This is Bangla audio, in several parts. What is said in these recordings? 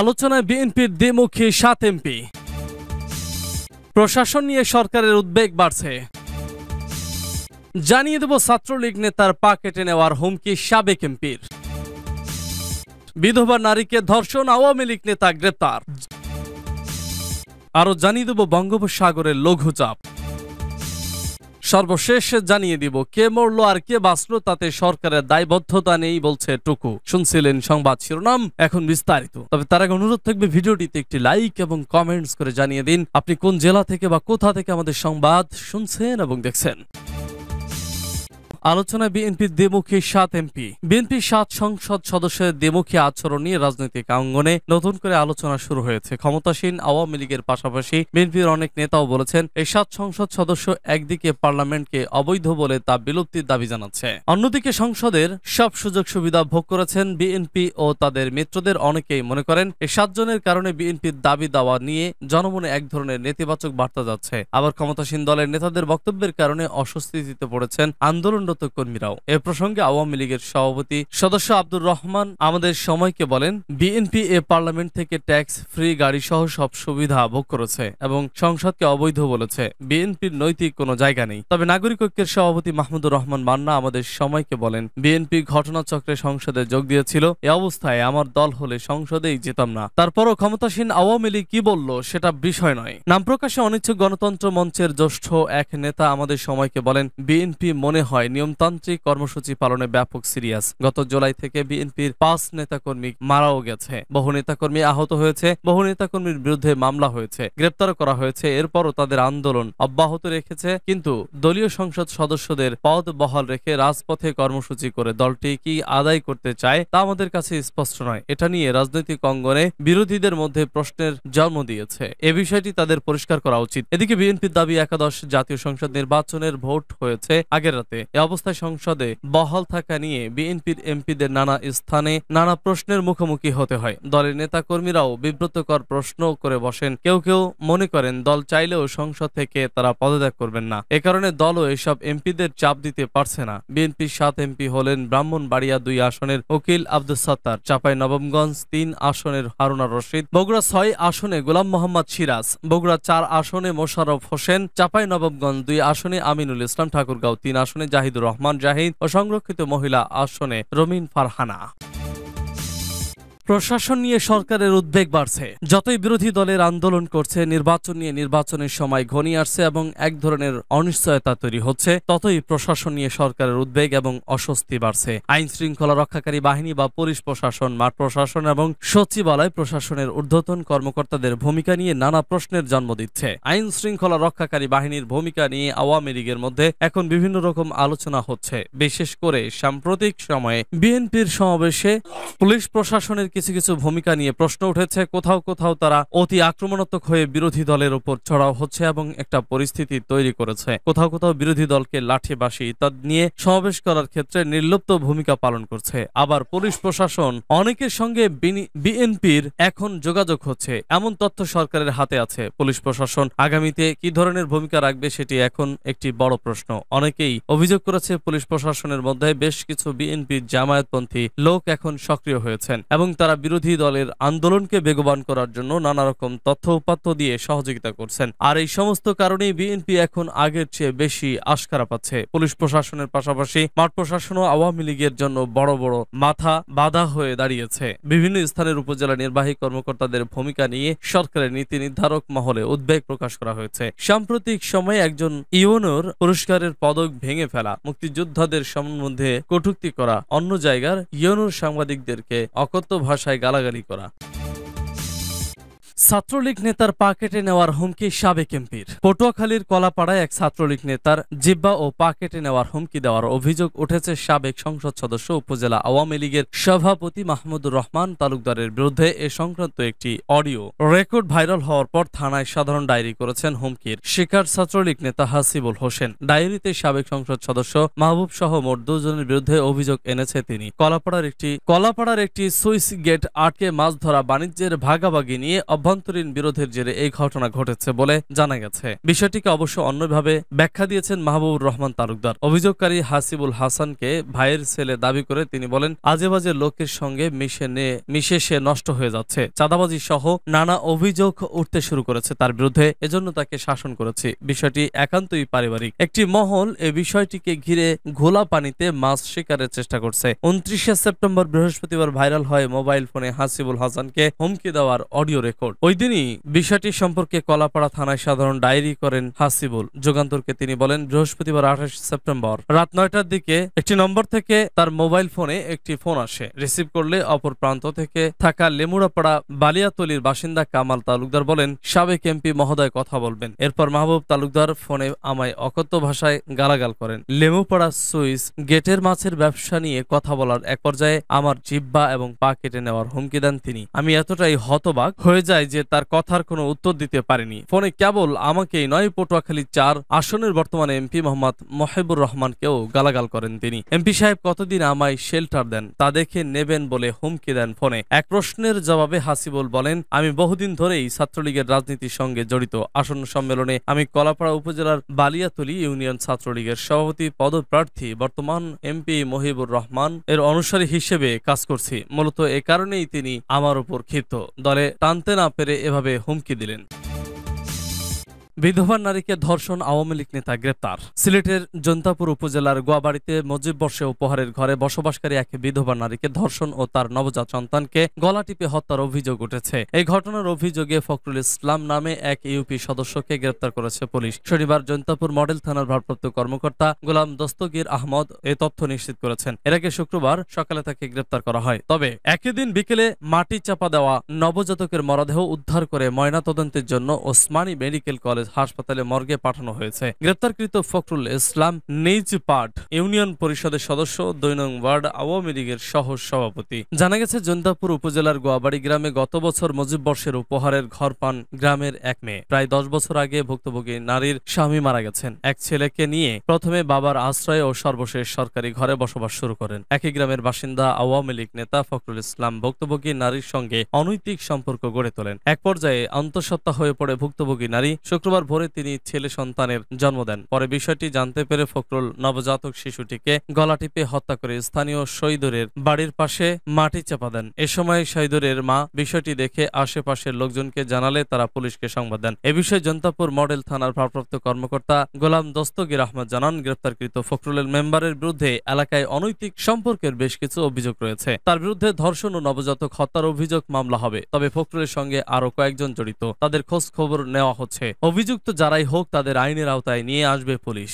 আলোচনায় বিএনপির দ্বিমুখী সাত এমপি প্রশাসন নিয়ে সরকারের উদ্বেগ বাড়ছে জানিয়ে দেব ছাত্রলীগ নেতার পা কেটে নেওয়ার হুমকি সাবেক এমপির বিধবা নারীকে ধর্ষণ আওয়ামী লীগ নেতা গ্রেপ্তার আরও জানিয়ে দেব বঙ্গোপসাগরের লঘুচাপ সর্বশেষ জানিয়ে দিব কে মরল আর কে বাঁচল তাতে সরকারের দায়বদ্ধতা নেই বলছে টুকু শুনছিলেন সংবাদ শিরোনাম এখন বিস্তারিত তবে তার আগে অনুরোধ থাকবে ভিডিওটিতে একটি লাইক এবং কমেন্টস করে জানিয়ে দিন আপনি কোন জেলা থেকে বা কোথা থেকে আমাদের সংবাদ শুনছেন এবং দেখছেন আলোচনা বিএনপির দ্বিমুখী সাত এমপি বিএনপির সাত সংসদ সদস্যের দ্বিমুখী আচরণ নিয়ে রাজনৈতিক অঙ্গনে নতুন করে আলোচনা শুরু হয়েছে ক্ষমতাসীন আওয়ামী লীগের পাশাপাশি বিএনপির অনেক নেতাও বলেছেন এই সাত সংসদ সদস্য একদিকে পার্লামেন্টকে অবৈধ বলে তা বিলুপ্তির দাবি জানাচ্ছে অন্যদিকে সংসদের সব সুযোগ সুবিধা ভোগ করেছেন বিএনপি ও তাদের মিত্রদের অনেকেই মনে করেন এই সাতজনের কারণে বিএনপির দাবি দাওয়া নিয়ে জনমনে এক ধরনের নেতিবাচক বার্তা যাচ্ছে আবার ক্ষমতাসীন দলের নেতাদের বক্তব্যের কারণে অস্বস্তিতে পড়েছেন আন্দোলনরত কর্মরত কর্মীরাও এ প্রসঙ্গে আওয়ামী লীগের সভাপতি সদস্য আব্দুর রহমান আমাদের সময়কে বলেন বিএনপি এ পার্লামেন্ট থেকে ট্যাক্স ফ্রি গাড়ি সহ সব সুবিধা ভোগ করেছে এবং সংসদকে অবৈধ বলেছে বিএনপির নৈতিক কোনো জায়গা নেই তবে নাগরিক ঐক্যের সভাপতি মাহমুদুর রহমান মান্না আমাদের সময়কে বলেন বিএনপি ঘটনাচক্রে সংসদে যোগ দিয়েছিল এ অবস্থায় আমার দল হলে সংসদেই যেতাম না তারপরও ক্ষমতাসীন আওয়ামী লীগ কি বলল সেটা বিষয় নয় নাম প্রকাশে অনিচ্ছুক গণতন্ত্র মঞ্চের জ্যেষ্ঠ এক নেতা আমাদের সময়কে বলেন বিএনপি মনে হয় নিয়মতান্ত্রিক কর্মসূচি পালনে ব্যাপক সিরিয়াস গত জুলাই থেকে বিএনপির পাঁচ নেতাকর্মী মারাও গেছে বহু নেতাকর্মী আহত হয়েছে বহু নেতাকর্মীর বিরুদ্ধে মামলা হয়েছে গ্রেপ্তার করা হয়েছে এরপরও তাদের আন্দোলন অব্যাহত রেখেছে কিন্তু দলীয় সংসদ সদস্যদের পদ বহাল রেখে রাজপথে কর্মসূচি করে দলটি কি আদায় করতে চায় তা আমাদের কাছে স্পষ্ট নয় এটা নিয়ে রাজনৈতিক অঙ্গনে বিরোধীদের মধ্যে প্রশ্নের জন্ম দিয়েছে এ বিষয়টি তাদের পরিষ্কার করা উচিত এদিকে বিএনপির দাবি একাদশ জাতীয় সংসদ নির্বাচনের ভোট হয়েছে আগের রাতে এ অবস্থায় সংসদে বহাল থাকা নিয়ে বিএনপির এমপিদের নানা স্থানে নানা প্রশ্নের মুখোমুখি হতে হয় দলের নেতাকর্মীরাও বিব্রতকর প্রশ্ন করে বসেন কেউ কেউ মনে করেন দল চাইলেও সংসদ থেকে তারা পদত্যাগ করবেন না এ কারণে দলও এসব এমপিদের চাপ দিতে পারছে না বিএনপির সাত এমপি হলেন ব্রাহ্মণবাড়িয়া দুই আসনের উকিল আব্দুল সাত্তার চাপাই নবমগঞ্জ তিন আসনের হারুনা রশিদ বগুড়া ছয় আসনে গোলাম মোহাম্মদ সিরাজ বগুড়া চার আসনে মোশারফ হোসেন চাপাই নবমগঞ্জ দুই আসনে আমিনুল ইসলাম ঠাকুরগাঁও তিন আসনে জাহিদ রহমান জাহিদ ও সংরক্ষিত মহিলা আসনে রমিন ফারহানা প্রশাসন নিয়ে সরকারের উদ্বেগ বাড়ছে যতই বিরোধী দলের আন্দোলন করছে নির্বাচন নিয়ে নির্বাচনের সময় ঘনিয়ে আসছে এবং এক ধরনের অনিশ্চয়তা তৈরি হচ্ছে ততই প্রশাসন নিয়ে সরকারের উদ্বেগ এবং অস্বস্তি বাড়ছে আইন শৃঙ্খলা রক্ষাকারী বাহিনী বা পুলিশ প্রশাসন মাঠ প্রশাসন এবং সচিবালয় প্রশাসনের ঊর্ধ্বতন কর্মকর্তাদের ভূমিকা নিয়ে নানা প্রশ্নের জন্ম দিচ্ছে আইন শৃঙ্খলা রক্ষাকারী বাহিনীর ভূমিকা নিয়ে আওয়ামী লীগের মধ্যে এখন বিভিন্ন রকম আলোচনা হচ্ছে বিশেষ করে সাম্প্রতিক সময়ে বিএনপির সমাবেশে পুলিশ প্রশাসনের কিছু কিছু ভূমিকা নিয়ে প্রশ্ন উঠেছে কোথাও কোথাও তারা অতি আক্রমণাত্মক হয়ে বিরোধী দলের উপর চড়াও হচ্ছে এবং একটা পরিস্থিতি তৈরি করেছে কোথাও কোথাও বিরোধী দলকে লাঠি বাসি ইত্যাদি নিয়ে সমাবেশ করার ক্ষেত্রে নির্লুপ্ত ভূমিকা পালন করছে আবার পুলিশ প্রশাসন অনেকের সঙ্গে বিএনপির এখন যোগাযোগ হচ্ছে এমন তথ্য সরকারের হাতে আছে পুলিশ প্রশাসন আগামীতে কি ধরনের ভূমিকা রাখবে সেটি এখন একটি বড় প্রশ্ন অনেকেই অভিযোগ করেছে পুলিশ প্রশাসনের মধ্যে বেশ কিছু বিএনপির জামায়াতপন্থী লোক এখন সক্রিয় হয়েছেন এবং তারা তারা বিরোধী দলের আন্দোলনকে বেগবান করার জন্য নানা রকম তথ্য উপাত্ত দিয়ে সহযোগিতা করছেন আর এই সমস্ত কারণেই বিএনপি এখন আগের চেয়ে বেশি আশকারা পাচ্ছে পুলিশ প্রশাসনের পাশাপাশি মাঠ প্রশাসন আওয়ামী লীগের জন্য বড় বড় মাথা বাধা হয়ে দাঁড়িয়েছে বিভিন্ন স্থানের উপজেলা নির্বাহী কর্মকর্তাদের ভূমিকা নিয়ে সরকারের নীতি নির্ধারক মহলে উদ্বেগ প্রকাশ করা হয়েছে সাম্প্রতিক সময়ে একজন ইউনোর পুরস্কারের পদক ভেঙে ফেলা মুক্তিযোদ্ধাদের সম্বন্ধে কটুক্তি করা অন্য জায়গার ইউনোর সাংবাদিকদেরকে অকথ্য ভাষায় গালাগালি করা ছাত্রলীগ নেতার পা কেটে নেওয়ার হুমকি সাবেক এমপির পটুয়াখালীর কলাপাড়ায় এক ছাত্রলীগ নেতার জিব্বা ও পা কেটে নেওয়ার হুমকি দেওয়ার অভিযোগ উঠেছে সাবেক সংসদ সদস্য উপজেলা আওয়ামী লীগের সভাপতি মাহমুদুর রহমান তালুকদারের বিরুদ্ধে এ সংক্রান্ত একটি অডিও রেকর্ড ভাইরাল হওয়ার পর থানায় সাধারণ ডায়েরি করেছেন হুমকির শিকার ছাত্রলীগ নেতা হাসিবুল হোসেন ডায়েরিতে সাবেক সংসদ সদস্য মাহবুব সহ মোট দুজনের বিরুদ্ধে অভিযোগ এনেছে তিনি কলাপাড়ার একটি কলাপাড়ার একটি সুইস গেট আটকে মাছ ধরা বাণিজ্যের ভাগাভাগি নিয়ে অভ্যন্তরীণ বিরোধের জেরে এই ঘটনা ঘটেছে বলে জানা গেছে বিষয়টিকে অবশ্য অন্যভাবে ব্যাখ্যা দিয়েছেন মাহবুবুর রহমান তালুকদার অভিযোগকারী হাসিবুল হাসানকে ভাইয়ের ছেলে দাবি করে তিনি বলেন আজে বাজে লোকের সঙ্গে মিশে নিয়ে মিশে সে নষ্ট হয়ে যাচ্ছে চাঁদাবাজি সহ নানা অভিযোগ উঠতে শুরু করেছে তার বিরুদ্ধে এজন্য তাকে শাসন করেছে বিষয়টি একান্তই পারিবারিক একটি মহল এ বিষয়টিকে ঘিরে ঘোলা পানিতে মাছ শিকারের চেষ্টা করছে উনত্রিশে সেপ্টেম্বর বৃহস্পতিবার ভাইরাল হয় মোবাইল ফোনে হাসিবুল হাসানকে হুমকি দেওয়ার অডিও রেকর্ড ওই দিনই বিষয়টি সম্পর্কে কলাপাড়া থানায় সাধারণ ডায়েরি করেন হাসিবুল যুগান্তরকে তিনি বলেন বৃহস্পতিবার আঠাশ সেপ্টেম্বর রাত নয়টার দিকে একটি নম্বর থেকে তার মোবাইল ফোনে একটি ফোন আসে রিসিভ করলে অপর প্রান্ত থেকে থাকা লেমুড়াপাড়া বালিয়াতলির বাসিন্দা কামাল তালুকদার বলেন সাবেক এমপি মহোদয় কথা বলবেন এরপর মাহবুব তালুকদার ফোনে আমায় অকথ্য ভাষায় গালাগাল করেন লেমুপাড়া সুইস গেটের মাছের ব্যবসা নিয়ে কথা বলার এক পর্যায়ে আমার জিব্বা এবং পা কেটে নেওয়ার হুমকি দেন তিনি আমি এতটাই হতবাক হয়ে যাই যে তার কথার কোনো উত্তর দিতে পারেনি ফোনে কেবল আমাকে নয় পটুয়াখালী চার আসনের বর্তমানে এমপি মোহাম্মদ মহেবুর রহমানকেও গালাগাল করেন তিনি এমপি সাহেব কতদিন আমায় শেল্টার দেন তা দেখে নেবেন বলে হুমকি দেন ফোনে এক প্রশ্নের জবাবে হাসিবুল বলেন আমি বহুদিন ধরেই ছাত্রলীগের রাজনীতির সঙ্গে জড়িত আসন্ন সম্মেলনে আমি কলাপাড়া উপজেলার বালিয়াতলি ইউনিয়ন ছাত্রলীগের সভাপতি পদপ্রার্থী বর্তমান এমপি মহিবুর রহমান এর অনুসারী হিসেবে কাজ করছি মূলত এ কারণেই তিনি আমার উপর ক্ষিপ্ত দলে টানতে না পরে এভাবে হোম কি দিলেন বিধবা নারীকে ধর্ষণ আওয়ামী লীগ নেতা গ্রেপ্তার সিলেটের জনতাপুর উপজেলার গোয়াবাড়িতে মজিব বর্ষে উপহারের ঘরে বসবাসকারী এক বিধবা নারীকে ধর্ষণ ও তার নবজাত সন্তানকে গলা টিপে হত্যার অভিযোগ উঠেছে এই ঘটনার অভিযোগে ফখরুল ইসলাম নামে এক ইউপি সদস্যকে গ্রেপ্তার করেছে পুলিশ শনিবার জনতাপুর মডেল থানার ভারপ্রাপ্ত কর্মকর্তা গোলাম দস্তগীর আহমদ এ তথ্য নিশ্চিত করেছেন এর আগে শুক্রবার সকালে তাকে গ্রেপ্তার করা হয় তবে একই দিন বিকেলে মাটি চাপা দেওয়া নবজাতকের মরদেহ উদ্ধার করে ময়নাতদন্তের জন্য ওসমানী মেডিকেল কলেজ কলেজ হাসপাতালে মর্গে পাঠানো হয়েছে গ্রেপ্তারকৃত ফখরুল ইসলাম নিজ পাঠ ইউনিয়ন পরিষদের সদস্য দৈনং ওয়ার্ড আওয়ামী লীগের সহ সভাপতি জানা গেছে জন্দাপুর উপজেলার গোয়াবাড়ি গ্রামে গত বছর মজিব বর্ষের উপহারের ঘর পান গ্রামের এক মেয়ে প্রায় দশ বছর আগে ভুক্তভোগী নারীর স্বামী মারা গেছেন এক ছেলেকে নিয়ে প্রথমে বাবার আশ্রয় ও সর্বশেষ সরকারি ঘরে বসবাস শুরু করেন একই গ্রামের বাসিন্দা আওয়ামী লীগ নেতা ফখরুল ইসলাম ভুক্তভোগী নারীর সঙ্গে অনৈতিক সম্পর্ক গড়ে তোলেন এক পর্যায়ে অন্তঃসত্ত্বা হয়ে পড়ে ভুক্তভোগী নারী শুক্রবার শুক্রবার ভোরে তিনি ছেলে সন্তানের জন্ম দেন পরে বিষয়টি জানতে পেরে ফখরুল নবজাতক শিশুটিকে গলা টিপে হত্যা করে স্থানীয় শহীদুরের বাড়ির পাশে মাটি চাপা দেন এ সময় শহীদুরের মা বিষয়টি দেখে আশেপাশের লোকজনকে জানালে তারা পুলিশকে সংবাদ দেন এ বিষয়ে জনতাপুর মডেল থানার ভারপ্রাপ্ত কর্মকর্তা গোলাম দস্তগির আহমদ জানান গ্রেপ্তারকৃত ফখরুলের মেম্বারের বিরুদ্ধে এলাকায় অনৈতিক সম্পর্কের বেশ কিছু অভিযোগ রয়েছে তার বিরুদ্ধে ধর্ষণ ও নবজাতক হত্যার অভিযোগ মামলা হবে তবে ফখরুলের সঙ্গে আরো কয়েকজন জড়িত তাদের খোঁজ খবর নেওয়া হচ্ছে অভিযোগ অভিযুক্ত যারাই হোক তাদের আইনের আওতায় নিয়ে আসবে পুলিশ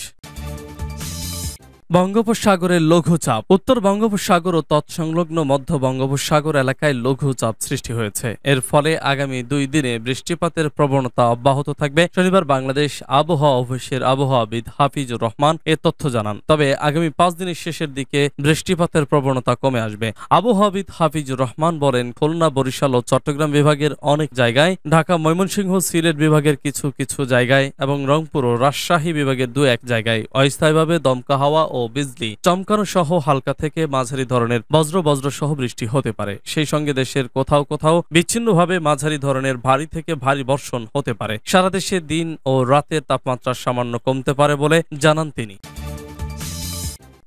বঙ্গোপসাগরের লঘুচাপ উত্তর বঙ্গোপসাগর ও তৎসংলগ্ন মধ্য বঙ্গোপসাগর এলাকায় লঘুচাপ সৃষ্টি হয়েছে এর ফলে আগামী দুই দিনে বৃষ্টিপাতের প্রবণতা অব্যাহত থাকবে শনিবার বাংলাদেশ আবহাওয়া অফিসের আবহাওয়াবিদ হাফিজুর রহমান এ তথ্য জানান তবে আগামী পাঁচ দিনের শেষের দিকে বৃষ্টিপাতের প্রবণতা কমে আসবে আবহাওয়াবিদ হাফিজুর রহমান বলেন খুলনা বরিশাল ও চট্টগ্রাম বিভাগের অনেক জায়গায় ঢাকা ময়মনসিংহ সিলেট বিভাগের কিছু কিছু জায়গায় এবং রংপুর ও রাজশাহী বিভাগের দু এক জায়গায় অস্থায়ীভাবে দমকা হাওয়া ও বিজলি চমকানো সহ হালকা থেকে মাঝারি ধরনের বজ্র বজ্র সহ বৃষ্টি হতে পারে সেই সঙ্গে দেশের কোথাও কোথাও বিচ্ছিন্নভাবে মাঝারি ধরনের ভারী থেকে ভারী বর্ষণ হতে পারে সারা দেশে দিন ও রাতের তাপমাত্রা সামান্য কমতে পারে বলে জানান তিনি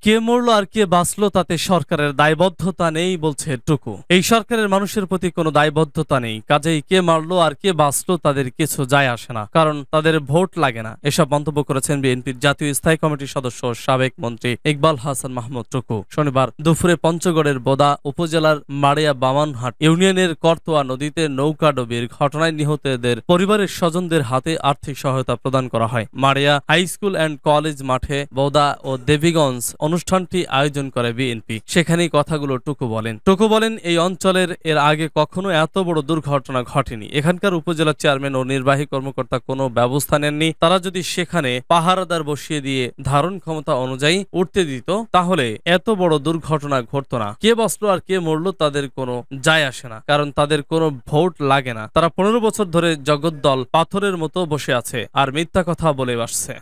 কে মরল আর কে বাঁচলো তাতে সরকারের দায়বদ্ধতা নেই বলছে টুকু এই সরকারের মানুষের প্রতি কোনো দায়বদ্ধতা নেই কাজেই কে মারলো আর কে বাঁচলো তাদের কিছু যায় আসে না কারণ তাদের ভোট লাগে না এসব মন্তব্য করেছেন বিএনপির জাতীয় স্থায়ী কমিটির সদস্য সাবেক মন্ত্রী ইকবাল হাসান মাহমুদ টুকু শনিবার দুপুরে পঞ্চগড়ের বোদা উপজেলার মারিয়া বামানহাট ইউনিয়নের করতোয়া নদীতে নৌকা ডুবির ঘটনায় নিহতদের পরিবারের স্বজনদের হাতে আর্থিক সহায়তা প্রদান করা হয় Maria high school and college মাঠে বোদা ও দেবীগঞ্জ অনু অনুষ্ঠানটি আয়োজন করে বিএনপি সেখানেই কথাগুলো টুকু বলেন টুকু বলেন এই অঞ্চলের এর আগে কখনো এত বড় দুর্ঘটনা ঘটেনি এখানকার উপজেলা চেয়ারম্যান ও নির্বাহী কর্মকর্তা কোনো ব্যবস্থা নেননি তারা যদি সেখানে পাহারাদার বসিয়ে দিয়ে ধারণ ক্ষমতা অনুযায়ী উঠতে দিত তাহলে এত বড় দুর্ঘটনা ঘটত না কে বসলো আর কে মরলো তাদের কোনো যায় আসে না কারণ তাদের কোনো ভোট লাগে না তারা পনেরো বছর ধরে জগৎ দল পাথরের মতো বসে আছে আর মিথ্যা কথা বলে আসছে